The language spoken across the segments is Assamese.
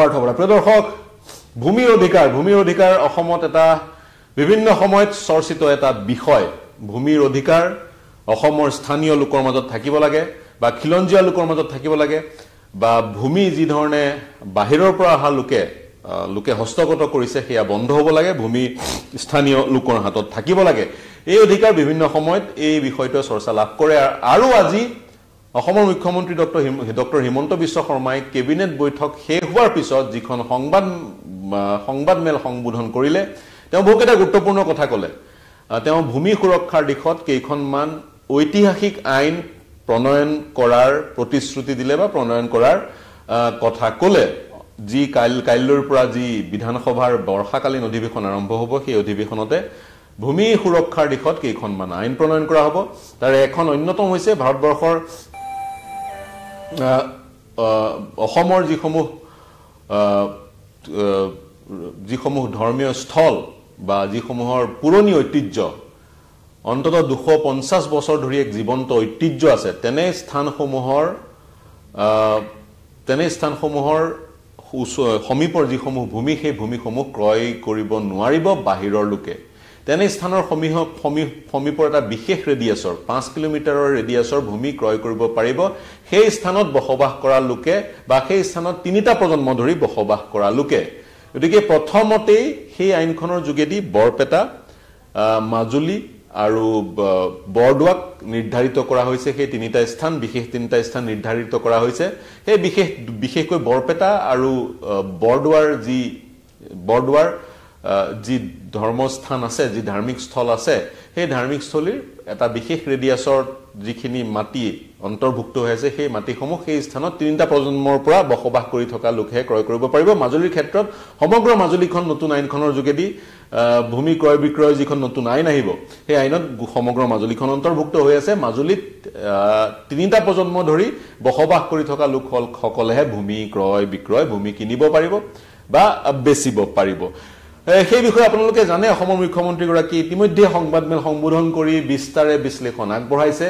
পাৰ্থ বৰা প্ৰিয় দৰ্শক ভূমিৰ অধিকাৰ ভূমিৰ অধিকাৰ অসমত এটা বিভিন্ন সময়ত চৰ্চিত এটা বিষয় ভূমিৰ অধিকাৰ অসমৰ স্থানীয় লোকৰ মাজত থাকিব লাগে বা খিলঞ্জীয়া লোকৰ মাজত থাকিব লাগে বা ভূমি যিধৰণে বাহিৰৰ পৰা অহা লোকে লোকে হস্তগত কৰিছে সেয়া বন্ধ হ'ব লাগে ভূমি স্থানীয় লোকৰ হাতত থাকিব লাগে এই অধিকাৰ বিভিন্ন সময়ত এই বিষয়টোৱে চৰ্চা লাভ কৰে আৰু আজি অসমৰ মুখ্যমন্ত্ৰী ডক্টৰ হিম ডক্টৰ হিমন্ত বিশ্ব শৰ্মাই কেবিনেট বৈঠক শেষ হোৱাৰ পিছত যিখন সংবাদ সংবাদমেল সম্বোধন কৰিলে তেওঁ বহুকেইটা গুৰুত্বপূৰ্ণ কথা ক'লে তেওঁ ভূমি সুৰক্ষাৰ দিশত কেইখনমান ঐতিহাসিক আইন প্ৰণয়ন কৰাৰ প্ৰতিশ্ৰুতি দিলে বা প্ৰণয়ন কৰাৰ কথা ক'লে যি কাইল কাইলৈৰ পৰা যি বিধানসভাৰ বৰ্ষাকালীন অধিৱেশন আৰম্ভ হ'ব সেই অধিৱেশনতে ভূমি সুৰক্ষাৰ দিশত কেইখনমান আইন প্ৰণয়ন কৰা হ'ব তাৰে এখন অন্যতম হৈছে ভাৰতবৰ্ষৰ অসমৰ যিসমূহ যিসমূহ ধৰ্মীয় স্থল বা যিসমূহৰ পুৰণি ঐতিহ্য অন্ততঃ দুশ পঞ্চাছ বছৰ ধৰি এক জীৱন্ত ঐতিহ্য আছে তেনে স্থানসমূহৰ তেনে স্থানসমূহৰ সমীপৰ যিসমূহ ভূমি সেই ভূমিসমূহ ক্ৰয় কৰিব নোৱাৰিব বাহিৰৰ লোকে তেনে স্থানৰ সমীহক সমীপৰ এটা বিশেষ ৰেডিয়াছৰ পাঁচ কিলোমিটাৰৰ ৰেডিয়াছৰ ভূমি ক্ৰয় কৰিব পাৰিব সেই স্থানত বসবাস কৰা লোকে বা সেই স্থানত তিনিটা প্ৰজন্ম ধৰি বসবাস কৰা লোকে গতিকে প্ৰথমতেই সেই আইনখনৰ যোগেদি বৰপেটা মাজুলী আৰু বৰদোৱাক নিৰ্ধাৰিত কৰা হৈছে সেই তিনিটা স্থান বিশেষ তিনিটা স্থান নিৰ্ধাৰিত কৰা হৈছে সেই বিশেষ বিশেষকৈ বৰপেটা আৰু বৰদোৱাৰ যি বৰদোৱাৰ যি ধৰ্মস্থান আছে যি ধাৰ্মিক স্থল আছে সেই ধাৰ্মিক স্থলীৰ এটা বিশেষ ৰেডিয়াছৰ যিখিনি মাটি অন্তৰ্ভুক্ত হৈ আছে সেই মাটিসমূহ সেই স্থানত তিনিটা প্ৰজন্মৰ পৰা বসবাস কৰি থকা লোকহে ক্ৰয় কৰিব পাৰিব মাজুলীৰ ক্ষেত্ৰত সমগ্ৰ মাজুলীখন নতুন আইনখনৰ যোগেদি ভূমি ক্ৰয় বিক্ৰয়ৰ যিখন নতুন আইন আহিব সেই আইনত সমগ্ৰ মাজুলীখন অন্তৰ্ভুক্ত হৈ আছে মাজুলীত তিনিটা প্ৰজন্ম ধৰি বসবাস কৰি থকা লোকসকলেহে ভূমি ক্ৰয় বিক্ৰয় ভূমি কিনিব পাৰিব বা বেচিব পাৰিব সেই বিষয়ে আপোনালোকে জানে অসমৰ মুখ্যমন্ত্ৰীগৰাকী ইতিমধ্যে সংবাদমেল সম্বোধন কৰি বিস্তাৰে বিশ্লেষণ আগবঢ়াইছে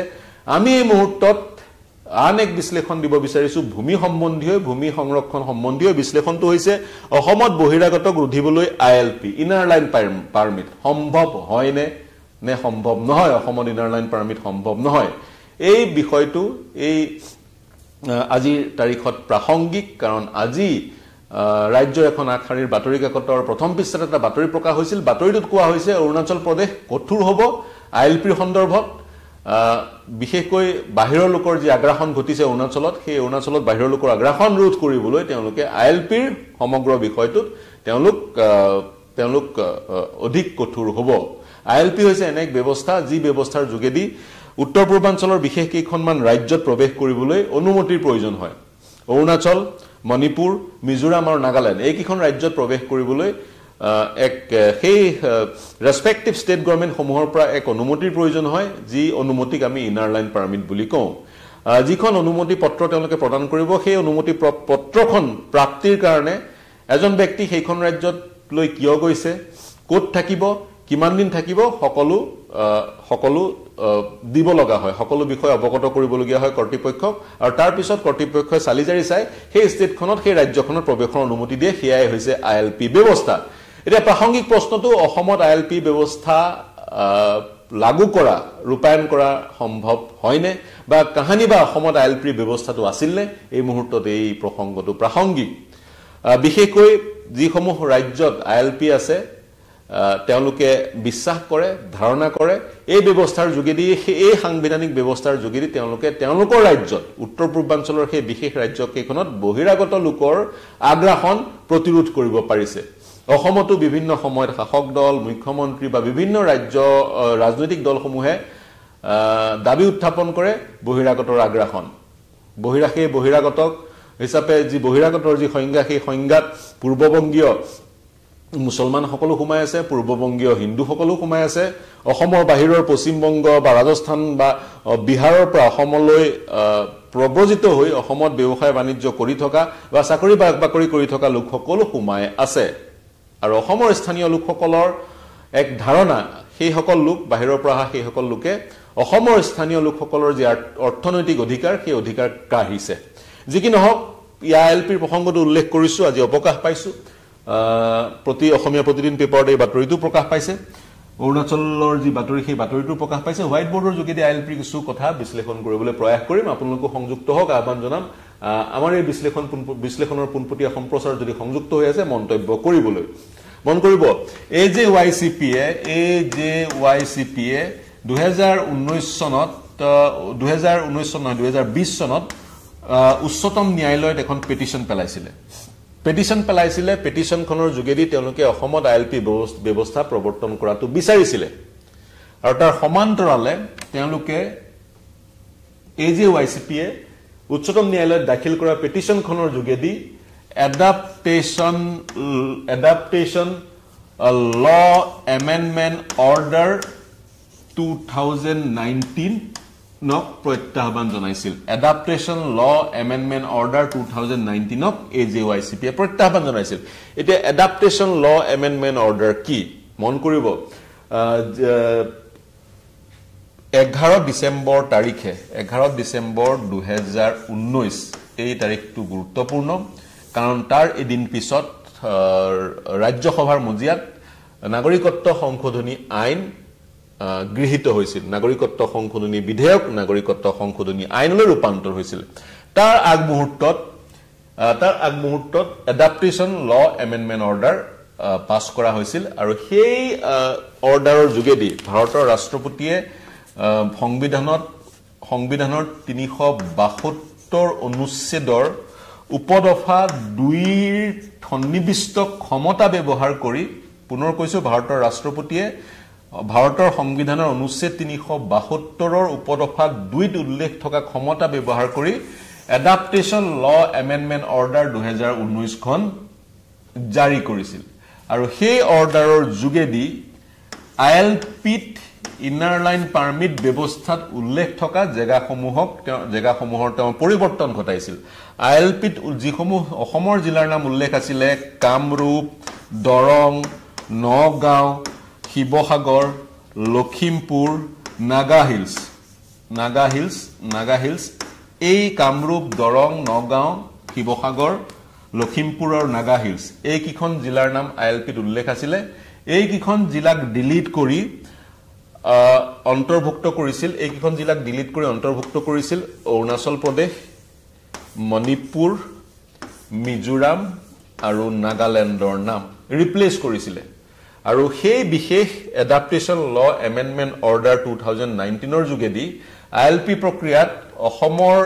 আমি এই মুহূৰ্তত আন এক বিশ্লেষণ দিব বিচাৰিছোঁ ভূমি সম্বন্ধীয় ভূমি সংৰক্ষণ সম্বন্ধীয় বিশ্লেষণটো হৈছে অসমত বহিৰাগতক ৰোধিবলৈ I L P inner line permit সম্ভৱ হয়নে নে সম্ভৱ নহয় অসমত ইনাৰ লাইন পাৰ্মিট সম্ভৱ নহয় এই বিষয়টো এই আজিৰ তাৰিখত প্ৰাসংগিক কাৰণ আজি ৰাজ্যৰ এখন আগশাৰীৰ বাতৰি কাকতৰ প্ৰথম পৃষ্ঠাত এটা বাতৰি প্ৰকাশ হৈছিল বাতৰিটোত কোৱা হৈছে অৰুণাচল প্ৰদেশ কঠোৰ হ'ব আই এল পিৰ সন্দৰ্ভত বিশেষকৈ বাহিৰৰ লোকৰ যি আগ্ৰাসন ঘটিছে অৰুণাচলত সেই অৰুণাচলত বাহিৰৰ লোকৰ আগ্ৰাসন ৰোধ কৰিবলৈ তেওঁলোকে আই এল পিৰ সমগ্ৰ বিষয়টোত তেওঁলোক তেওঁলোক অধিক কঠোৰ হ'ব আই এল পি হৈছে এনে এক ব্যৱস্থা যি ব্যৱস্থাৰ যোগেদি উত্তৰ পূৰ্বাঞ্চলৰ বিশেষ কেইখনমান ৰাজ্যত প্ৰৱেশ কৰিবলৈ অনুমতিৰ প্ৰয়োজন হয় অৰুণাচল মণিপুৰ মিজোৰাম আৰু নাগালেণ্ড এইকেইখন ৰাজ্যত প্ৰৱেশ কৰিবলৈ এক সেই ৰেচপেক্টিভ ষ্টেট গভৰ্ণমেণ্টসমূহৰ পৰা এক অনুমতিৰ প্ৰয়োজন হয় যি অনুমতিক আমি ইনাৰ লাইন পাৰ্মিট বুলি কওঁ যিখন অনুমতি পত্ৰ তেওঁলোকে প্ৰদান কৰিব সেই অনুমতি পত্ৰখন প্ৰাপ্তিৰ কাৰণে এজন ব্যক্তি সেইখন ৰাজ্যত লৈ কিয় গৈছে ক'ত থাকিব কিমান দিন থাকিব সকলো সকলো দিব লগা হয় সকলো বিষয় অৱগত কৰিবলগীয়া হয় কৰ্তৃপক্ষক আৰু তাৰপিছত কৰ্তৃপক্ষই চালি জাৰি চাই সেই ষ্টেটখনত সেই ৰাজ্যখনত প্ৰৱেশৰ অনুমতি দিয়ে সেয়াই হৈছে আই এল পি ব্যৱস্থা এতিয়া প্ৰাসংগিক প্ৰশ্নটো অসমত আই এল পি ব্যৱস্থা লাগু কৰা ৰূপায়ণ কৰা সম্ভৱ হয়নে বা কাহানি বা অসমত আই এল পিৰ ব্যৱস্থাটো আছিল নে এই মুহূৰ্তত এই প্ৰসংগটো প্ৰাসংগিক বিশেষকৈ যিসমূহ ৰাজ্যত আই এল পি আছে তেওঁলোকে বিশ্বাস কৰে ধাৰণা কৰে এই ব্যৱস্থাৰ যোগেদি সেই এই সাংবিধানিক ব্যৱস্থাৰ যোগেদি তেওঁলোকে তেওঁলোকৰ ৰাজ্যত উত্তৰ পূৰ্বাঞ্চলৰ সেই বিশেষ ৰাজ্যকেইখনত বহিৰাগত লোকৰ আগ্ৰাসন প্ৰতিৰোধ কৰিব পাৰিছে অসমতো বিভিন্ন সময়ত শাসক দল মুখ্যমন্ত্ৰী বা বিভিন্ন ৰাজ্য ৰাজনৈতিক দলসমূহে দাবী উত্থাপন কৰে বহিৰাগতৰ আগ্ৰাসন বহিৰা সেই বহিৰাগতক হিচাপে যি বহিৰাগতৰ যি সংজ্ঞা সেই সংজ্ঞাত পূৰ্ববংগীয় মুছলমানসকলো সোমাই আছে পূৰ্ববংগীয় হিন্দুসকলো সোমাই আছে অসমৰ বাহিৰৰ পশ্চিমবংগ বা ৰাজস্থান বা বিহাৰৰ পৰা অসমলৈ প্ৰব্ৰজিত হৈ অসমত ব্যৱসায় বাণিজ্য কৰি থকা বা চাকৰি বাক বাকৰি কৰি থকা লোকসকলো সোমাই আছে আৰু অসমৰ স্থানীয় লোকসকলৰ এক ধাৰণা সেইসকল লোক বাহিৰৰ পৰা অহা সেইসকল লোকে অসমৰ স্থানীয় লোকসকলৰ যি অৰ্থনৈতিক অধিকাৰ সেই অধিকাৰ কাঢ়িছে যি কি নহওক ইয়াৰ এল পিৰ প্ৰসংগটো উল্লেখ কৰিছোঁ আজি অৱকাশ পাইছোঁ প্ৰতি অসমীয়া প্ৰতিদিন পেপাৰত এই বাতৰিটো প্ৰকাশ পাইছে অৰুণাচলৰ যি বাতৰি সেই বাতৰিটো প্ৰকাশ পাইছে হোৱাইট বৰ্ডৰ যোগেদি আই এল পি কিছু কথা বিশ্লেষণ কৰিবলৈ প্ৰয়াস কৰিম আপোনালোকো সংযুক্ত হওক আহ্বান জনাম আমাৰ এই বিশ্লেষণ বিশ্লেষণৰ পোনপটীয়া সম্প্ৰচাৰ যদি সংযুক্ত হৈ আছে মন্তব্য কৰিবলৈ মন কৰিব A J Y C P A J Y C পিয়ে দুহেজাৰ ঊনৈছ চনত দুহেজাৰ ঊনৈছ চন নহয় দুহেজাৰ বিছ চনত উচ্চতম ন্যায়ালয়ত এখন পিটিশ্যন পেলাইছিলে পেটিশ্যন পেলাইছিলে পেটিশ্যনখনৰ যোগেদি তেওঁলোকে অসমত আই এল পি ব্যৱস্থা প্ৰৱৰ্তন কৰাটো বিচাৰিছিলে আৰু তাৰ সমান্তৰালে তেওঁলোকে এ জে ৱাই চি পিয়ে উচ্চতম ন্যায়ালয়ত দাখিল কৰা পেটিশ্যনখনৰ যোগেদি adaptation adaptation law amendment order two thousand nineteen নক প্ৰত্যাহ্বান জনাইছিল adaptation law amendment order two thousand নাইনটিনক এ জে ৱাই চি পিয়ে প্ৰত্যাহ্বান জনাইছিল এতিয়া এডাপ্টেশ্যন ল এমেণ্ডমেণ্ট অৰ্ডাৰ কি মন কৰিব এঘাৰ ডিচেম্বৰ তাৰিখে এঘাৰ ডিচেম্বৰ দুহেজাৰ ঊনৈছ এই তাৰিখটো গুৰুত্বপূৰ্ণ কাৰণ তাৰ এদিন পিছত ৰাজ্যসভাৰ মজিয়াত নাগৰিকত্ব সংশোধনী আইন গৃহীত হৈছিল নাগৰিকত্ব সংশোধনী বিধেয়ক নাগৰিকত্ব সংশোধনী আইনলৈ ৰূপান্তৰ হৈছিল তাৰ আগমুহূৰ্তত তাৰ আগমুহূৰ্তত adaptation law amendment order pass কৰা হৈছিল আৰু সেই অৰ্ডাৰৰ যোগেদি ভাৰতৰ ৰাষ্ট্ৰপতিয়ে সংবিধানত সংবিধানৰ তিনিশ বাসত্তৰ অনুচ্ছেদৰ উপদফা দুইৰ সন্নিৱিষ্ট ক্ষমতা ব্যৱহাৰ কৰি পুনৰ কৈছো ভাৰতৰ ৰাষ্ট্ৰপতিয়ে ভাৰতৰ সংবিধানৰ অনুচ্ছেদ তিনিশ বাসত্তৰৰ উপদফাত দুইত উল্লেখ থকা ক্ষমতা ব্যৱহাৰ কৰি এডাপ্টেশ্যন ল এমেণ্ডমেণ্ট অৰ্ডাৰ দুহেজাৰ ঊনৈছখন জাৰি কৰিছিল আৰু সেই অৰ্ডাৰৰ যোগেদি আই এল পিত ইনাৰ লাইন পাৰ্মিট ব্যৱস্থাত উল্লেখ থকা জেগাসমূহক তেওঁ জেগাসমূহৰ তেওঁ পৰিৱৰ্তন ঘটাইছিল আই এল পিত যিসমূহ অসমৰ জিলাৰ নাম উল্লেখ আছিলে Kamrup Darrang Nagaon Sivasagar Lakhimpur Naga Hills Naga Hills Naga Hills এই কামৰূপ দৰং নগাঁও শিৱসাগৰ লখিমপুৰৰ নাগা হিলছ এইকেইখন জিলাৰ নাম আই এল পিত উল্লেখ আছিলে এইকেইখন জিলাক ডিলিট কৰি অন্তৰ্ভুক্ত কৰিছিল এইকেইখন জিলাক ডিলিট কৰি অন্তৰ্ভুক্ত কৰিছিল অৰুণাচল প্ৰদেশ মণিপুৰ মিজোৰাম আৰু নাগালেণ্ডৰ নাম ৰিপ্লেচ কৰিছিলে আৰু সেই বিশেষ adaptation law amendment order two thousand নাইনটিনৰ যোগেদি আই এল পি প্ৰক্ৰিয়াত অসমৰ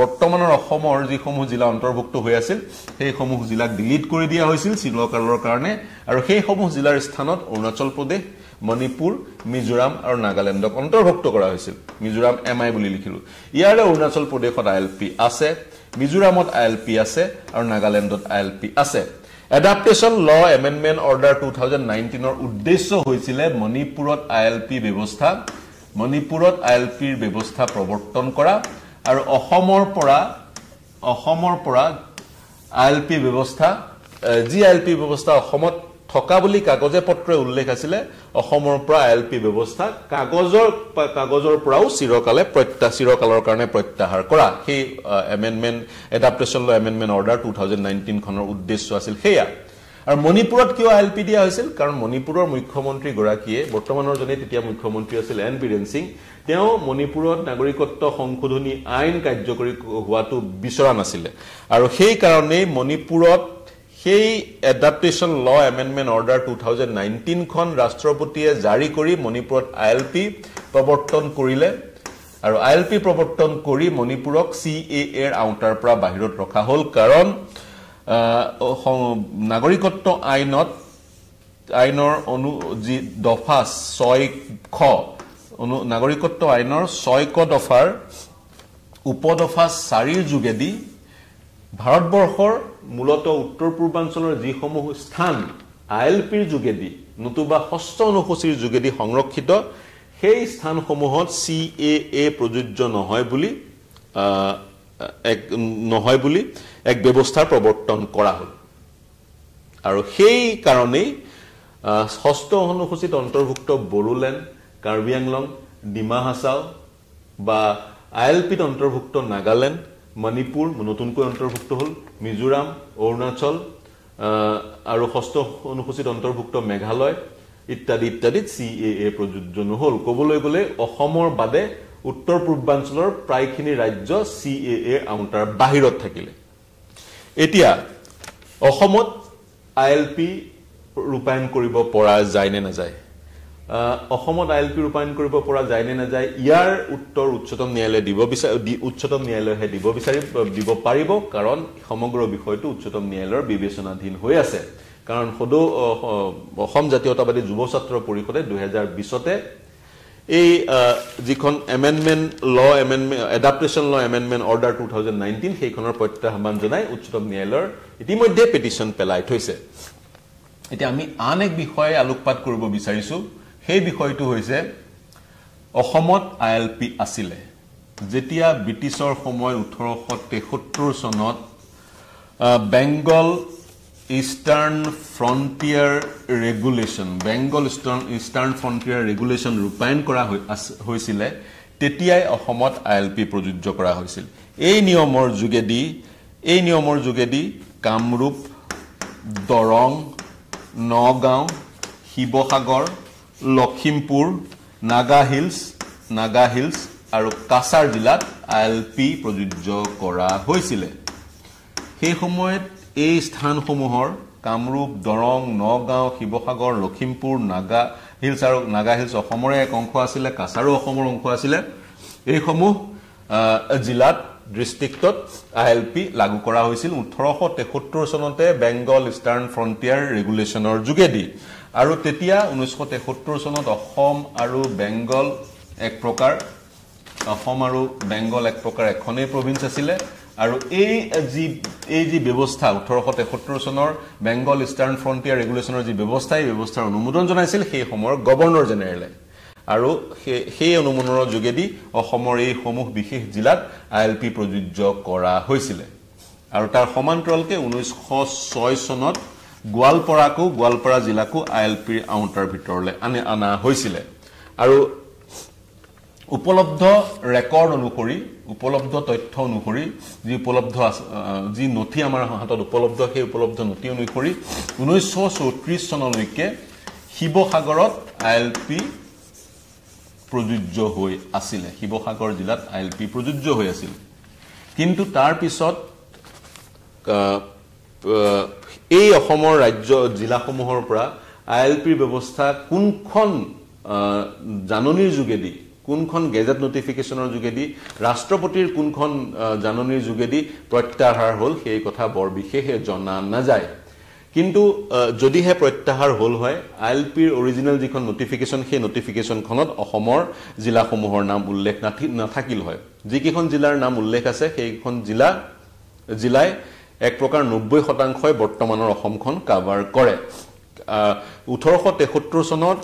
বৰ্তমানৰ অসমৰ যিসমূহ জিলা অন্তৰ্ভুক্ত হৈ আছিল সেইসমূহ জিলাক ডিলিট কৰি দিয়া হৈছিল চিলকালৰ কাৰণে আৰু সেইসমূহ জিলাৰ স্থানত অৰুণাচল প্ৰদেশ মণিপুৰ মিজোৰাম আৰু নাগালেণ্ডক অন্তৰ্ভুক্ত কৰা হৈছিল মিজোৰাম এম আই বুলি লিখিলোঁ ইয়াৰে অৰুণাচল প্ৰদেশত আই এল পি আছে মিজোৰামত আই এল পি আছে আৰু নাগালেণ্ডত আই এল পি আছে adaptation law amendment order two thousand নাইণ্টিনৰ উদ্দেশ্য হৈছিলে মণিপুৰত আই এল পি ব্যৱস্থা মণিপুৰত আই এল পিৰ ব্যৱস্থা প্ৰৱৰ্তন কৰা আৰু অসমৰ পৰা অসমৰ পৰা আই এল পি ব্যৱস্থা যি আই এল পি ব্যৱস্থা অসমত থকা বুলি কাগজে পত্ৰই উল্লেখ আছিলে অসমৰ পৰা এল পি ব্যৱস্থা কাগজৰ কাগজৰ পৰাও চিৰকালে প্ৰত্যা চিৰকালৰ কাৰণে প্ৰত্যাহাৰ কৰা সেই এমেণ্ডমেণ্ট এডাপ্টেশ্যন লৈ এমেণ্ডমেণ্ট অৰ্ডাৰ টু থাউজেণ্ড নাইনটিনখনৰ উদ্দেশ্য আছিল সেয়া আৰু মণিপুৰত কিয় এল পি দিয়া হৈছিল কাৰণ মণিপুৰৰ মুখ্যমন্ত্ৰীগৰাকীয়ে বৰ্তমানৰ জনে তেতিয়া মুখ্যমন্ত্ৰী আছিল এন বীৰেণ সিং তেওঁ মণিপুৰত নাগৰিকত্ব সংশোধনী আইন কাৰ্যকৰী হোৱাটো বিচৰা নাছিলে আৰু সেইকাৰণেই মণিপুৰত সেই adaptation law amendment order two thousand নাইনটিনখন ৰাষ্ট্ৰপতিয়ে জাৰি কৰি মণিপুৰত আই এল পি প্ৰৱৰ্তন কৰিলে আৰু আই এল পি প্ৰৱৰ্তন কৰি মণিপুৰক চি এ এৰ আওতাৰ পৰা বাহিৰত ৰখা হ'ল কাৰণ নাগৰিকত্ব আইনত আইনৰ অনু যি দফা ছয় খ অনু নাগৰিকত্ব আইনৰ ছয় ক দফাৰ উপদফা চাৰিৰ যোগেদি ভাৰতবৰ্ষৰ মূলতঃ উত্তৰ পূৰ্বাঞ্চলৰ যিসমূহ স্থান আই এল পিৰ যোগেদি নতুবা ষষ্ঠ অনুসূচীৰ যোগেদি সংৰক্ষিত সেই স্থানসমূহত চি এ এ প্ৰযোজ্য নহয় বুলি এক নহয় বুলি এক ব্যৱস্থাৰ প্ৰৱৰ্তন কৰা হ'ল আৰু সেইকাৰণেই ষষ্ঠ অনুসূচীত অন্তৰ্ভুক্ত বড়োলেণ্ড কাৰ্বি আংলং ডিমা হাছাও বা আই এল পিত অন্তৰ্ভুক্ত নাগালেণ্ড মণিপুৰ নতুনকৈ অন্তৰ্ভুক্ত হ'ল মিজোৰাম অৰুণাচল আৰু ষষ্ঠ অনুসূচীত অন্তৰ্ভুক্ত মেঘালয় ইত্যাদি ইত্যাদিত চি এ এ প্ৰযোজ্য নহ'ল ক'বলৈ গ'লে অসমৰ বাদে উত্তৰ পূৰ্বাঞ্চলৰ প্ৰায়খিনি ৰাজ্য চি এ এ আওতাৰ বাহিৰত থাকিলে এতিয়া অসমত আই এল পি ৰূপায়ণ কৰিব পৰা যায় নে নাযায় অসমত আই এল পি ৰূপায়ণ কৰিব পৰা যায় নে নাযায় ইয়াৰ উত্তৰ উচ্চতম ন্যায়ালয়ে দিব বিচাৰি উচ্চতম ন্যায়ালয়েহে দিব বিচাৰি দিব পাৰিব কাৰণ সমগ্ৰ বিষয়টো উচ্চতম ন্যায়ালয়ৰ বিবেচনাধীন হৈ আছে কাৰণ সদৌ অসম জাতীয়তাবাদী যুৱ ছাত্ৰ পৰিষদে দুহেজাৰ বিছতে এই যিখন amendment law amendment adaptation law amendment order two thousand nineteen সেইখনৰ প্ৰত্যাহ্বান জনাই উচ্চতম ন্যায়ালয়ৰ ইতিমধ্যে পিটিশ্যন পেলাই থৈছে এতিয়া আমি আন এক বিষয়ে আলোকপাত কৰিব বিচাৰিছোঁ সেই বিষয়টো হৈছে অসমত আই এল পি আছিলে যেতিয়া ব্ৰিটিছৰ সময় ওঠৰশ তেসত্তৰ চনত Bengal Eastern Frontier Regulation Bengal Eastern Eastern Frontier Regulation ৰূপায়ণ কৰা হৈছিলে তেতিয়াই অসমত আই এল পি প্ৰযোজ্য কৰা হৈছিল এই নিয়মৰ যোগেদি এই নিয়মৰ যোগেদি কামৰূপ দৰং নগাঁও শিৱসাগৰ লখিমপুৰ নাগা হিলছ নাগা হিলছ আৰু কাছাৰ জিলাত আই এল পি প্ৰযোজ্য কৰা হৈছিলে সেই সময়ত এই স্থানসমূহৰ কামৰূপ দৰং নগাঁও শিৱসাগৰ লখিমপুৰ নাগা হিলছ আৰু নাগা হিলছ অসমৰে এক অংশ আছিলে কাছাৰো অসমৰ অংশ আছিলে এইসমূহ জিলাত ডিষ্ট্ৰিক্টত আই এল পি লাগু কৰা হৈছিল ওঠৰশ তেসত্তৰ চনতে বেংগল ইষ্টাৰ্ণ ফ্ৰণ্টিয়াৰ ৰেগুলেশ্যনৰ যোগেদি আৰু তেতিয়া ঊনৈছশ তেসত্তৰ চনত অসম আৰু বেংগল এক প্ৰকাৰ অসম আৰু বেংগল এক প্ৰকাৰ এখনেই প্ৰভিন্স আছিলে আৰু এই যি এই যি ব্যৱস্থা ওঠৰশ তেসত্তৰ চনৰ বেংগল ইষ্টাৰ্ণ ফ্ৰণ্টিয়াৰ ৰেগুলেশ্যনৰ যি ব্যৱস্থা এই ব্যৱস্থাৰ অনুমোদন জনাইছিল সেই সময়ৰ গভৰ্ণৰ জেনেৰেলে আৰু সেই সেই অনুমোদনৰ যোগেদি অসমৰ এইসমূহ বিশেষ জিলাত আই এল পি প্ৰযোজ্য কৰা হৈছিলে আৰু তাৰ সমান্তৰালকৈ ঊনৈছশ ছয় চনত গোৱালপাৰাকো গোৱালপাৰা জিলাকো আই এল পিৰ আউণ্টাৰ ভিতৰলৈ আনি অনা হৈছিলে আৰু উপলব্ধ ৰেকৰ্ড অনুসৰি উপলব্ধ তথ্য অনুসৰি যি উপলব্ধ আছে যি নথি আমাৰ হাতত উপলব্ধ সেই উপলব্ধ নথি অনুসৰি ঊনৈছশ চৌত্ৰিছ চনলৈকে শিৱসাগৰত আই এল পি প্ৰযোজ্য হৈ আছিলে শিৱসাগৰ জিলাত আই এল পি প্ৰযোজ্য হৈ আছিল কিন্তু তাৰ পিছত এই অসমৰ ৰাজ্য জিলাসমূহৰ পৰা আই এল পিৰ ব্যৱস্থা কোনখন জাননীৰ যোগেদি কোনখন গেজেট নটিফিকেশ্যনৰ যোগেদি ৰাষ্ট্ৰপতিৰ কোনখন জাননীৰ যোগেদি প্ৰত্যাহাৰ হ'ল সেই কথা বৰ বিশেষে জনা নাযায় কিন্তু যদিহে প্ৰত্যাহাৰ হ'ল হয় আই এল পিৰ অৰিজিনেল যিখন নটিফিকেশ্যন সেই নটিফিকেশ্যনখনত অসমৰ জিলাসমূহৰ নাম উল্লেখ নাথাকিল হয় যিকেইখন জিলাৰ নাম উল্লেখ আছে সেইকেইখন জিলা জিলাই এক প্ৰকাৰ নব্বৈ শতাংশই বৰ্তমানৰ অসমখন কাভাৰ কৰে ওঠৰশ তেসত্তৰ চনত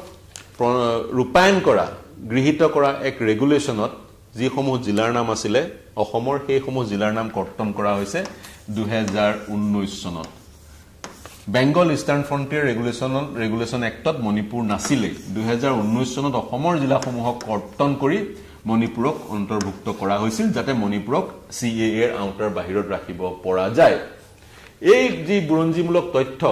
ৰূপায়ণ কৰা গৃহীত কৰা এক ৰেগুলেশ্যনত যিসমূহ জিলাৰ নাম আছিলে অসমৰ সেইসমূহ জিলাৰ নাম কৰ্তন কৰা হৈছে দুহেজাৰ ঊনৈছ চনত বেংগল ইষ্টাৰ্ণ ফ্ৰণ্টিয়াৰ ৰেগুলেশ্যনত ৰেগুলেশ্যন এক্টত মণিপুৰ নাছিলেই দুহেজাৰ ঊনৈছ চনত অসমৰ জিলাসমূহক কৰ্তন কৰি মণিপুৰক অন্তৰ্ভুক্ত কৰা হৈছিল যাতে মণিপুৰক চি এ এৰ আওতাৰ বাহিৰত ৰাখিব পৰা যায় এই যি বুৰঞ্জীমূলক তথ্য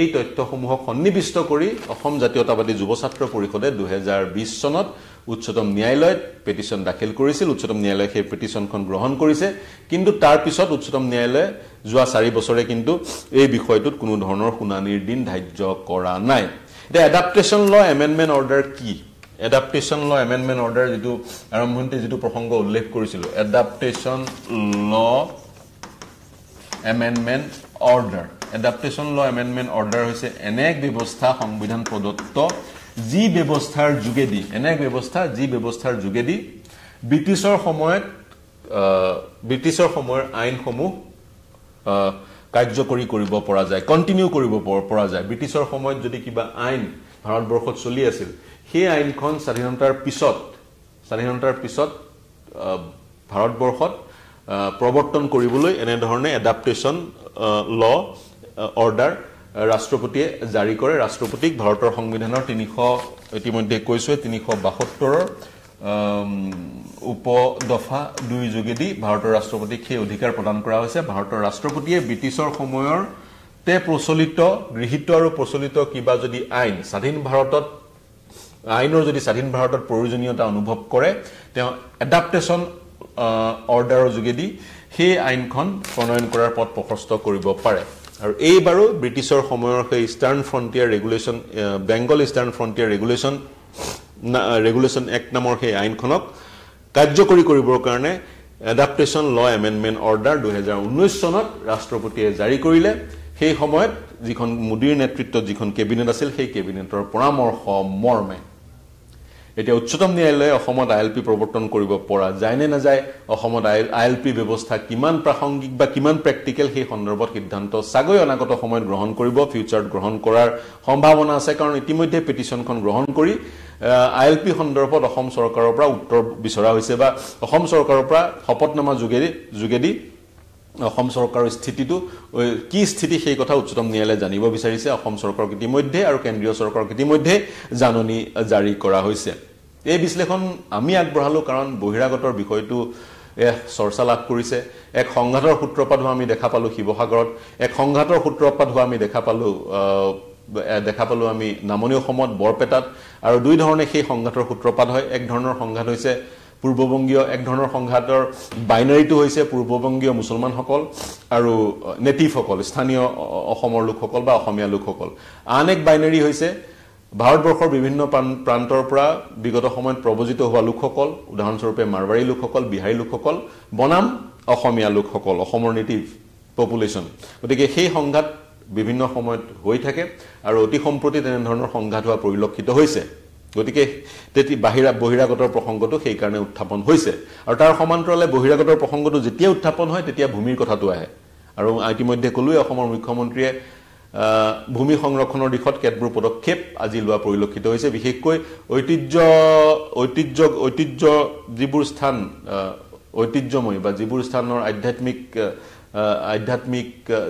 এই তথ্যসমূহক সন্নিৱিষ্ট কৰি অসম জাতীয়তাবাদী যুৱ ছাত্ৰ পৰিষদে দুহেজাৰ বিছ চনত উচ্চতম ন্যায়ালয়ত পিটিশ্যন দাখিল কৰিছিল উচ্চতম ন্যায়ালয়ে সেই পিটিশ্যনখন গ্ৰহণ কৰিছে কিন্তু তাৰ পিছত উচ্চতম ন্যায়ালয়ে যোৱা চাৰি বছৰে কিন্তু এই বিষয়টোত কোনো ধৰণৰ শুনানিৰ দিন ধাৰ্য কৰা নাই এতিয়া এডাপ্টেশ্যন ল এমেণ্ডমেণ্ট অৰ্ডাৰ কি এডাপ্টেশ্যন ল এমেণ্ডমেণ্ট অৰ্ডাৰ যিটো আৰম্ভণিতে যিটো প্ৰসংগ উল্লেখ কৰিছিলোঁ adaptation law amendment order adaptation law amendment order হৈছে এনে এক ব্যৱস্থা সংবিধান প্ৰদত্ত যি ব্যৱস্থাৰ যোগেদি এনে এক ব্যৱস্থা যি ব্যৱস্থাৰ যোগেদি ব্ৰিটিছৰ সময়ত ব্ৰিটিছৰ সময়ৰ আইনসমূহ কাৰ্যকৰী কৰিব পৰা যায় কণ্টিনিউ কৰিব পৰা যায় ব্ৰিটিছৰ সময়ত যদি কিবা আইন ভাৰতবৰ্ষত চলি আছিল সেই আইনখন স্বাধীনতাৰ পিছত স্বাধীনতাৰ পিছত ভাৰতবৰ্ষত প্ৰৱৰ্তন কৰিবলৈ এনেধৰণে এডাপ্টেশ্যন ল অৰ্ডাৰ ৰাষ্ট্ৰপতিয়ে জাৰি কৰে ৰাষ্ট্ৰপতিক ভাৰতৰ সংবিধানৰ তিনিশ ইতিমধ্যে কৈছোৱে তিনিশ বাসত্তৰৰ উপদফা দুই যোগেদি ভাৰতৰ ৰাষ্ট্ৰপতিক সেই অধিকাৰ প্ৰদান কৰা হৈছে ভাৰতৰ ৰাষ্ট্ৰপতিয়ে ব্ৰিটিছৰ সময়ৰ তে প্ৰচলিত গৃহীত আৰু প্ৰচলিত কিবা যদি আইন স্বাধীন ভাৰতত আইনৰ যদি স্বাধীন ভাৰতত প্ৰয়োজনীয়তা অনুভৱ কৰে তেওঁ এডাপ্টেশ্যন অৰ্ডাৰৰ যোগেদি সেই আইনখন প্ৰণয়ন কৰাৰ পথ প্ৰশস্ত কৰিব পাৰে আৰু এইবাৰো ব্ৰিটিছৰ সময়ৰ সেই Eastern Frontier Regulation Bengal Eastern Frontier Regulation Regulation Act নামৰ সেই আইনখনক কাৰ্যকৰী কৰিবৰ কাৰণে এডাপ্টেশ্যন ল এমেণ্ডমেণ্ট অৰ্ডাৰ দুহেজাৰ ঊনৈছ চনত ৰাষ্ট্ৰপতিয়ে জাৰি কৰিলে সেই সময়ত যিখন মোদীৰ নেতৃত্বত যিখন কেবিনেট আছিল সেই কেবিনেটৰ পৰামৰ্শ মৰ্মে এতিয়া উচ্চতম ন্যায়ালয়ে অসমত আই এল পি প্ৰৱৰ্তন কৰিব পৰা যায় নে নাযায় অসমত আই আই এল পি ব্যৱস্থা কিমান প্ৰাসংগিক বা কিমান প্ৰেক্টিকেল সেই সন্দৰ্ভত সিদ্ধান্ত চাগৈ অনাগত সময়ত গ্ৰহণ কৰিব ফিউচাৰত গ্ৰহণ কৰাৰ সম্ভাৱনা আছে কাৰণ ইতিমধ্যে পিটিশ্যনখন গ্ৰহণ কৰি আই এল পি সন্দৰ্ভত অসম চৰকাৰৰ পৰা উত্তৰ বিচৰা হৈছে বা অসম চৰকাৰৰ পৰা শপতনামা যোগেদি যোগেদি অসম চৰকাৰৰ স্থিতিটো কি স্থিতি সেই কথা উচ্চতম ন্যায়ালয়ে জানিব বিচাৰিছে অসম চৰকাৰক ইতিমধ্যে আৰু কেন্দ্ৰীয় চৰকাৰক ইতিমধ্যে জাননী জাৰি কৰা হৈছে এই বিশ্লেষণ আমি আগবঢ়ালোঁ কাৰণ বহিৰাগতৰ বিষয়টো চৰ্চা লাভ কৰিছে এক সংঘাতৰ সূত্ৰপাত হোৱা আমি দেখা পালোঁ শিৱসাগৰত এক সংঘাতৰ সূত্ৰপাত হোৱা আমি দেখা পালোঁ দেখা পালোঁ আমি নামনি অসমত বৰপেটাত আৰু দুই ধৰণে সেই সংঘাতৰ সূত্ৰপাত হয় এক ধৰণৰ সংঘাত হৈছে পূৰ্ববংগীয় এক ধৰণৰ সংঘাতৰ বাইনেৰীটো হৈছে পূৰ্ববংগীয় মুছলমানসকল আৰু নেটিভসকল স্থানীয় অসমৰ লোকসকল বা অসমীয়া লোকসকল আন এক বাইনেৰী হৈছে ভাৰতবৰ্ষৰ বিভিন্ন প্ৰান্তৰ পৰা বিগত সময়ত প্ৰৱজিত হোৱা লোকসকল উদাহৰণস্বৰূপে মাৰবাৰী লোকসকল বিহাৰী লোকসকল বনাম অসমীয়া লোকসকল অসমৰ নেটিভ পপুলেশ্যন গতিকে সেই সংঘাত বিভিন্ন সময়ত হৈ থাকে আৰু অতি সম্প্ৰতি তেনেধৰণৰ সংঘাত হোৱা পৰিলক্ষিত হৈছে গতিকে তেতিয়া বাহিৰা বহিৰাগতৰ প্ৰসংগটো সেইকাৰণে উত্থাপন হৈছে আৰু তাৰ সমান্তৰালে বহিৰাগতৰ প্ৰসংগটো যেতিয়া উত্থাপন হয় তেতিয়া ভূমিৰ কথাটো আহে আৰু ইতিমধ্যে ক'লোৱেই অসমৰ মুখ্যমন্ত্ৰীয়ে ভূমি সংৰক্ষণৰ দিশত কেতবোৰ পদক্ষেপ আজি লোৱা পৰিলক্ষিত হৈছে বিশেষকৈ ঐতিহ্য ঐতিহ্য ঐতিহ্য যিবোৰ স্থান ঐতিহ্যময় বা যিবোৰ স্থানৰ আধ্যাত্মিক আধ্যাত্মিক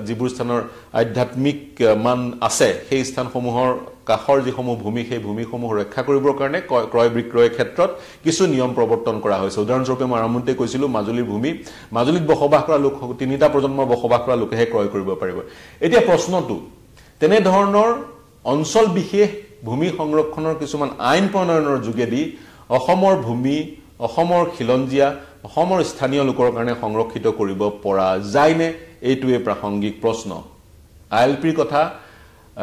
যিবোৰ স্থানৰ আধ্যাত্মিক মান আছে সেই স্থানসমূহৰ কাষৰ যিসমূহ ভূমি সেই ভূমিসমূহ ৰক্ষা কৰিবৰ কাৰণে ক্ৰয় বিক্ৰয়ৰ ক্ষেত্ৰত কিছু নিয়ম প্ৰৱৰ্তন কৰা হৈছে উদাহৰণস্বৰূপে মই আৰম্ভণিতে কৈছিলোঁ মাজুলীৰ ভূমি মাজুলীত বসবাস কৰা লোক তিনিটা প্ৰজন্মৰ বসবাস কৰা লোকেহে ক্ৰয় কৰিব পাৰিব এতিয়া প্ৰশ্নটো তেনেধৰণৰ অঞ্চল বিশেষ ভূমি সংৰক্ষণৰ কিছুমান আইন প্ৰণয়নৰ যোগেদি অসমৰ ভূমি অসমৰ খিলঞ্জীয়া অসমৰ স্থানীয় লোকৰ কাৰণে সংৰক্ষিত কৰিব পৰা যায়নে এইটোৱে প্ৰাসংগিক প্ৰশ্ন আই এল পিৰ কথা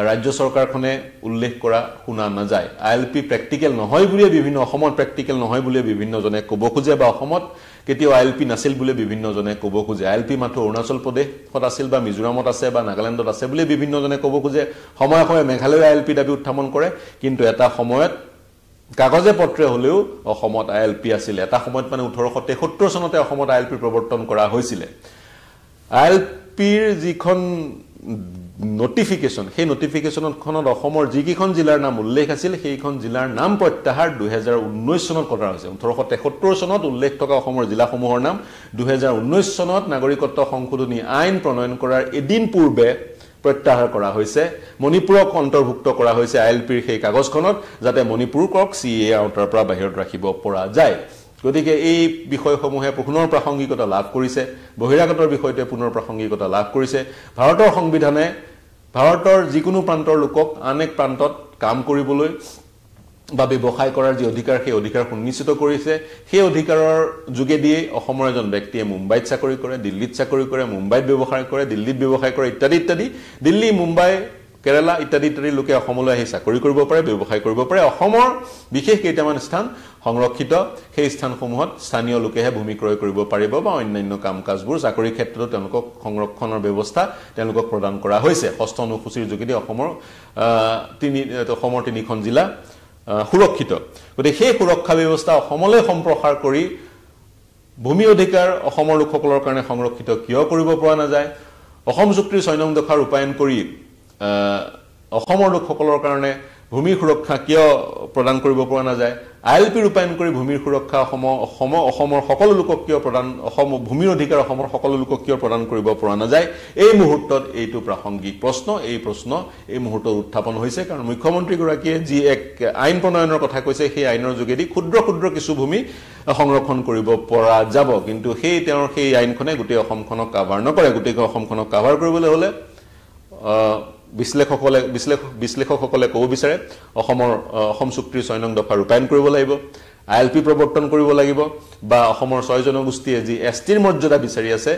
ৰাজ্য চৰকাৰখনে উল্লেখ কৰা শুনা নাযায় আই এল পি প্ৰেক্টিকেল নহয় বুলিয়ে বিভিন্ন অসমত প্ৰেক্টিকেল নহয় বুলিয়ে বিভিন্নজনে ক'ব খোজে বা অসমত কেতিয়াও আই এল পি নাছিল বুলিয়ে বিভিন্নজনে ক'ব খোজে আই এল পি মাথো অৰুণাচল প্ৰদেশত আছিল বা মিজোৰামত আছে বা নাগালেণ্ডত আছে বুলিয়ে বিভিন্নজনে ক'ব খোজে সময়ে সময়ে মেঘালয়ে আই এল পি দাবী উত্থাপন কৰে কিন্তু এটা সময়ত কাগজে পত্ৰে হ'লেও অসমত আই এল পি আছিলে এটা সময়ত মানে ওঠৰশ তেসত্তৰ চনতে অসমত আই এল পি প্ৰৱৰ্তন কৰা হৈছিলে আই এল পিৰ যিখন নটিফিকেশ্যন সেই নটিফিকেশ্যনখনত অসমৰ যিকেইখন জিলাৰ নাম উল্লেখ আছিল সেইখন জিলাৰ নাম প্ৰত্যাহাৰ দুহেজাৰ ঊনৈছ চনত কৰা হৈছে ওঠৰশ তেসত্তৰ চনত উল্লেখ থকা অসমৰ জিলাসমূহৰ নাম দুহেজাৰ ঊনৈছ চনত নাগৰিকত্ব সংশোধনী আইন প্ৰণয়ন কৰাৰ এদিন পূৰ্বে প্ৰত্যাহাৰ কৰা হৈছে মণিপুৰক অন্তৰ্ভুক্ত কৰা হৈছে আই এল পিৰ সেই কাগজখনত যাতে মণিপুৰ মণিপুৰক চি এ আওতাৰ পৰা বাহিৰত ৰাখিব পৰা যায় গতিকে এই বিষয়সমূহে পুনৰ প্ৰাসংগিকতা লাভ কৰিছে বহিৰাগতৰ বিষয়টোৱে পুনৰ প্ৰাসংগিকতা লাভ কৰিছে ভাৰতৰ সংবিধানে ভাৰতৰ যিকোনো প্ৰান্তৰ লোকক আন এক প্ৰান্তত কাম কৰিবলৈ বা ব্যৱসায় কৰাৰ যি অধিকাৰ সেই অধিকাৰ সুনিশ্চিত কৰিছে সেই অধিকাৰৰ যোগেদিয়েই অসমৰ এজন ব্যক্তিয়ে মুম্বাইত চাকৰি কৰে দিল্লীত চাকৰি কৰে মুম্বাইত ব্যৱসায় কৰে দিল্লীত ব্যৱসায় কৰে ইত্যাদি ইত্যাদি দিল্লী মুম্বাই কেৰেলা ইত্যাদি ইত্যাদি লোকে অসমলৈ আহি চাকৰি কৰিব পাৰে ব্যৱসায় কৰিব পাৰে অসমৰ বিশেষ কেইটামান স্থান সংৰক্ষিত সেই স্থানসমূহত স্থানীয় লোকেহে ভূমি ক্ৰয় কৰিব পাৰিব বা অন্যান্য কাম কাজবোৰ চাকৰিৰ ক্ষেত্ৰতো তেওঁলোকক সংৰক্ষণৰ ব্যৱস্থা তেওঁলোকক প্ৰদান কৰা হৈছে ষষ্ঠ অনুসূচীৰ যোগেদি অসমৰ তিনি অসমৰ তিনিখন জিলা সুৰক্ষিত গতিকে সেই সুৰক্ষা ব্যৱস্থা অসমলৈ সম্প্ৰসাৰ কৰি ভূমি অধিকাৰ অসমৰ লোকসকলৰ কাৰণে সংৰক্ষিত কিয় কৰিব পৰা নাযায় অসম চুক্তিৰ ছয় নং দফা ৰূপায়ণ কৰি অসমৰ লোকসকলৰ কাৰণে ভূমি সুৰক্ষা কিয় প্ৰদান কৰিব পৰা নাযায় আই এল পি ৰূপায়ণ কৰি ভূমিৰ সুৰক্ষা অসমৰ অসমৰ সকলো লোকক কিয় প্ৰদান অসম ভূমিৰ অধিকাৰ অসমৰ সকলো লোকক কিয় প্ৰদান কৰিব পৰা নাযায় এই মুহূৰ্তত এইটো প্ৰাসংগিক প্ৰশ্ন এই প্ৰশ্ন এই মুহূৰ্তত উত্থাপন হৈছে কাৰণ মুখ্যমন্ত্ৰীগৰাকীয়ে যি এক আইন প্ৰণয়নৰ কথা কৈছে সেই আইনৰ যোগেদি ক্ষুদ্ৰ ক্ষুদ্ৰ কিছু ভূমি সংৰক্ষণ কৰিব পৰা যাব কিন্তু সেই তেওঁৰ সেই আইনখনে গোটেই অসমখনক কাভাৰ নকৰে গোটেই অসমখনক কাভাৰ কৰিবলৈ হ'লে বিশ্লেষকসকলে বিশ্লেষক বিশ্লেষকসকলে ক'ব বিচাৰে অসমৰ অসম চুক্তিৰ ছয় নং দফা ৰূপায়ণ কৰিব লাগিব আই এল পি প্ৰৱৰ্তন কৰিব লাগিব বা অসমৰ ছয় জনগোষ্ঠীয়ে যি এছ টিৰ মৰ্যাদা বিচাৰি আছে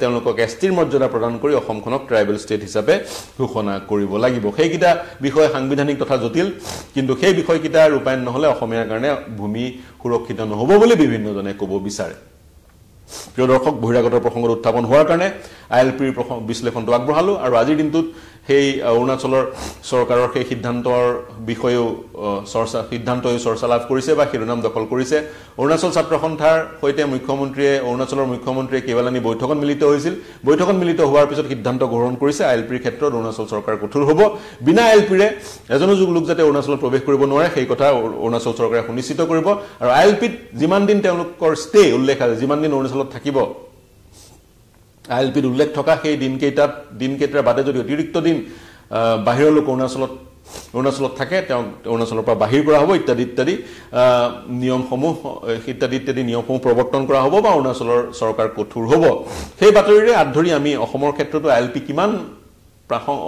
তেওঁলোকক এছ টিৰ মৰ্যাদা প্ৰদান কৰি অসমখনক ট্ৰাইবেল ষ্টেট হিচাপে ঘোষণা কৰিব লাগিব সেইকেইটা বিষয় সাংবিধানিক তথা জটিল কিন্তু সেই বিষয়কেইটা ৰূপায়ণ নহ'লে অসমীয়াৰ কাৰণে ভূমি সুৰক্ষিত নহ'ব বুলি বিভিন্নজনে ক'ব বিচাৰে প্ৰিয় দৰ্শক বহিৰাগতৰ প্ৰসংগত উত্থাপন হোৱাৰ কাৰণে আই এল পিৰ বিশ্লেষণটো আগবঢ়ালোঁ আৰু আজিৰ দিনটোত সেই অৰুণাচলৰ চৰকাৰৰ সেই সিদ্ধান্তৰ বিষয়েও চৰ্চা সিদ্ধান্তয়ো চৰ্চা লাভ কৰিছে বা শিৰোনাম দখল কৰিছে অৰুণাচল ছাত্ৰ সন্থাৰ সৈতে মুখ্যমন্ত্ৰীয়ে অৰুণাচলৰ মুখ্যমন্ত্ৰীয়ে কেইবালানি বৈঠকত মিলিত হৈছিল বৈঠকত মিলিত হোৱাৰ পিছত সিদ্ধান্ত গ্ৰহণ কৰিছে আই এল পিৰ ক্ষেত্ৰত অৰুণাচল চৰকাৰ কঠোৰ হ'ব বিনা আই এল পিৰে এজনো যুগ লোক যাতে অৰুণাচলত প্ৰৱেশ কৰিব নোৱাৰে সেই কথা অৰুণাচল চৰকাৰে সুনিশ্চিত কৰিব আৰু আই এল পিত যিমান দিন তেওঁলোকৰ ষ্টে উল্লেখ আছে যিমান দিন অৰুণাচলত থাকিব আই এল পিত উল্লেখ থকা সেই দিনকেইটাত দিনকেইটাৰ বাদে যদি অতিৰিক্ত দিন বাহিৰৰ লোক অৰুণাচলত অৰুণাচলত থাকে তেওঁক অৰুণাচলৰ পৰা বাহিৰ কৰা হ'ব ইত্যাদি ইত্যাদি নিয়মসমূহ ইত্যাদি ইত্যাদি নিয়মসমূহ প্ৰৱৰ্তন কৰা হ'ব বা অৰুণাচলৰ চৰকাৰ কঠোৰ হ'ব সেই বাতৰিৰে আঁত ধৰি আমি অসমৰ ক্ষেত্ৰতো আই এল পি কিমান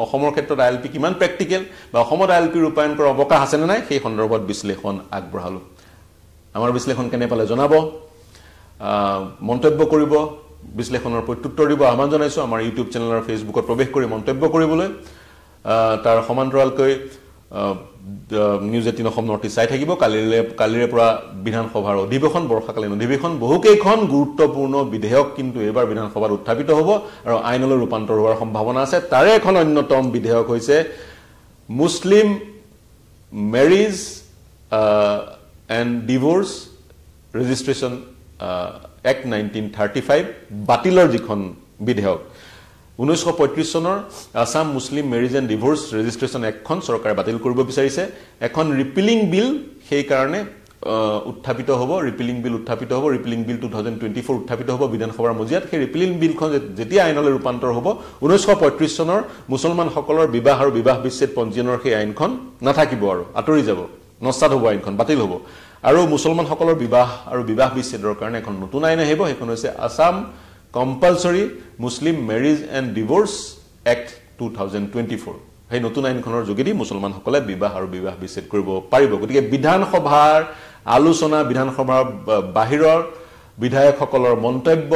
অসমৰ ক্ষেত্ৰত আই এল পি কিমান প্ৰেক্টিকেল বা অসমত আই এল পি ৰূপায়ণ কৰাৰ অৱকাশ আছেনে নাই সেই সন্দৰ্ভত বিশ্লেষণ আগবঢ়ালোঁ আমাৰ বিশ্লেষণ কেনে পালে জনাব মন্তব্য কৰিব বিশ্লেষণৰ প্ৰত্যুত্তৰ দিব আহ্বান জনাইছোঁ আমাৰ ইউটিউব চেনেলৰ ফেচবুকত প্ৰৱেশ কৰি মন্তব্য কৰিবলৈ তাৰ সমান্তৰালকৈ News Eighteen Assam North East চাই থাকিব কালিলৈ কালিৰে পৰা বিধানসভাৰ অধিৱেশন বৰ্ষাকালীন অধিৱেশন বহুকেইখন গুৰুত্বপূৰ্ণ বিধেয়ক কিন্তু এইবাৰ বিধানসভাত উত্থাপিত হ'ব আৰু আইনলৈ ৰূপান্তৰ হোৱাৰ সম্ভাৱনা আছে তাৰে এখন অন্যতম বিধেয়ক হৈছে Muslim Marriage and Divorce Registration Act nineteen thirty five বাতিলৰ যিখন বিধেয়ক ঊনৈছশ পঁয়ত্ৰিছ চনৰ Assam Muslim Marriage and Divorce Registration এক্টখন চৰকাৰে বাতিল কৰিব বিচাৰিছে এখন ৰিপিলিং বিল সেইকাৰণে উত্থাপিত হ'ব ৰিপিলিং বিল উত্থাপিত হ'ব repealing bill two thousand twenty four উত্থাপিত হ'ব বিধানসভাৰ মজিয়াত সেই ৰিপিলিং বিলখন যেতিয়া আইনলৈ ৰূপান্তৰ হ'ব ঊনৈছশ পঁয়ত্ৰিছ চনৰ মুছলমানসকলৰ বিবাহ আৰু বিবাহ বিচ্ছেদ পঞ্জীয়নৰ সেই আইনখন নাথাকিব আৰু আঁতৰি যাব নষ্টাত হ'ব আইনখন বাতিল হ'ব আৰু মুছলমানসকলৰ বিবাহ আৰু বিবাহ বিচ্ছেদৰ কাৰণে এখন নতুন আইন আহিব সেইখন হৈছে Assam compulsory Muslim Marriage and Divorce Act two thousand twenty four সেই নতুন আইনখনৰ যোগেদি মুছলমানসকলে বিবাহ আৰু বিবাহ বিচ্ছেদ কৰিব পাৰিব গতিকে বিধানসভাৰ আলোচনা বিধানসভাৰ বাহিৰৰ বিধায়কসকলৰ মন্তব্য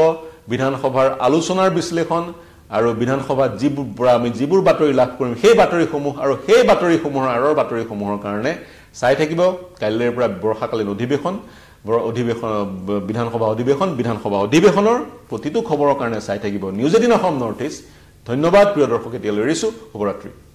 বিধানসভাৰ আলোচনাৰ বিশ্লেষণ আৰু বিধানসভাত যিবোৰ পৰা আমি যিবোৰ বাতৰি লাভ কৰিম সেই বাতৰিসমূহ আৰু সেই বাতৰিসমূহৰ আঁৰৰ বাতৰিসমূহৰ কাৰণে চাই থাকিব কাইলৈৰ পৰা বৰ্ষাকালীন অধিৱেশন অধিৱেশন বিধানসভা অধিৱেশন বিধানসভা অধিৱেশনৰ প্ৰতিটো খবৰৰ কাৰণে চাই থাকিব নিউজ এদিন অসম নৰ্থ ইষ্ট ধন্যবাদ প্ৰিয় দৰ্শক এতিয়ালৈ এৰিছোঁ শুভৰাত্ৰি